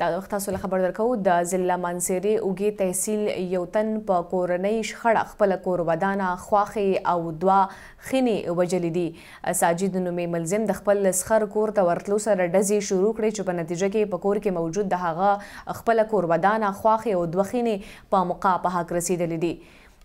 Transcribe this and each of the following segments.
دا تاسو له خبر درکو د ضلع منصيري اوګي تحصیل یو تن په کورنۍ شخړه خپل کور ودانه خواخې او دوا خني وجلې دي ساجد نومي ملزم د خپل سخر کور ته ورتلو سره ډزې شروع کړې چې په نتیجه کې په کور کې موجود د هغه خپل کور ودانه خواخې او دوخینه په مقا په حق رسیدلې دي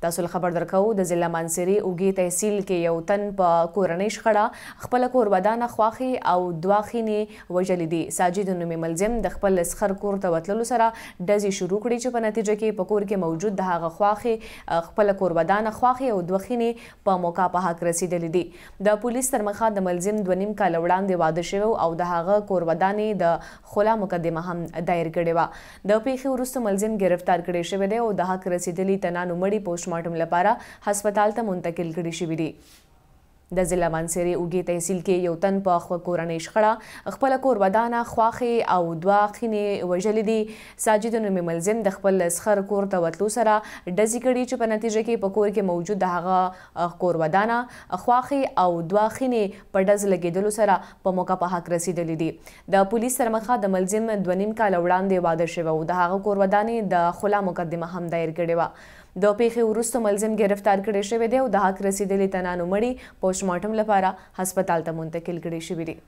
تاسو خبر درکو د ضلع منصوري اوګي تحصیل کې یو تن په کورنۍ شخړه خپل کور بدانه خواخي او دواخینی وجلې دي ساجد نومي ملزم د خپل سخر کور ته وتلو سره دزي شروع کړي چې په نتیجه کې په کور کې موجود د هغه خواخي خپل کور بدانه خواخي او دواخینی په موقع په حق رسیدلې دي د پولیس تر مخه د ملزم د نیم کال وړاندې واده شوی او د هغه کور بدانې د خلا مقدمه هم دایر کړې و د پیښې وروسته ملزم گرفتار کړي شوی دی او د حق رسیدلې تنانو مړي پوسټ પોસ્ટમોર્ટમ લપારા હસ્પતાલ તા મુંતકિલ કરી શિબિરી د ضلع منصوري اوګي تحصیل کې یو تن په خو کورنۍ شخړه خپل کور ودانه خواخي او دوا خینه وژلې دي ساجد نومي ملزم د خپل سخر کور ته وتلو سره دزی کړي چې په نتیجه کې په کور کې موجود هغه کور ودانه خواخي او دوا خینه په دز لګیدلو سره په موقع په حق رسیدلې دي د پولیس سرمخه د ملزم د ونیم کال وړاندې واده شوه او د هغه کور ودانه د خلا مقدمه هم دایر کړي و د پیښې وروسته ملزم گرفتار کړي شوی دی او د حق رسیدلې تنانو مړی پوسټ પોસ્ટમોર્ટમ લપારા હસ્પતાલ તમુંતે કિલગડી શિબિરી